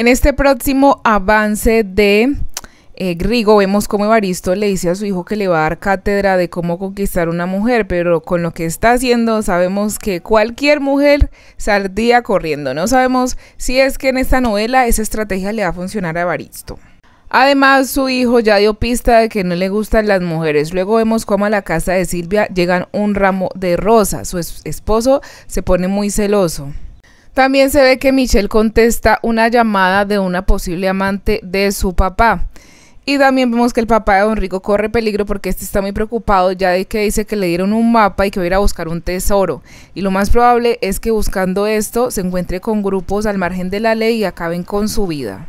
En este próximo avance de eh, Grigo vemos cómo Evaristo le dice a su hijo que le va a dar cátedra de cómo conquistar una mujer, pero con lo que está haciendo sabemos que cualquier mujer saldría corriendo. No sabemos si es que en esta novela esa estrategia le va a funcionar a Evaristo. Además, su hijo ya dio pista de que no le gustan las mujeres. Luego vemos cómo a la casa de Silvia llegan un ramo de rosas. Su esposo se pone muy celoso. También se ve que Michelle contesta una llamada de una posible amante de su papá. Y también vemos que el papá de Don Rico corre peligro porque este está muy preocupado ya de que dice que le dieron un mapa y que va a ir a buscar un tesoro. Y lo más probable es que buscando esto se encuentre con grupos al margen de la ley y acaben con su vida.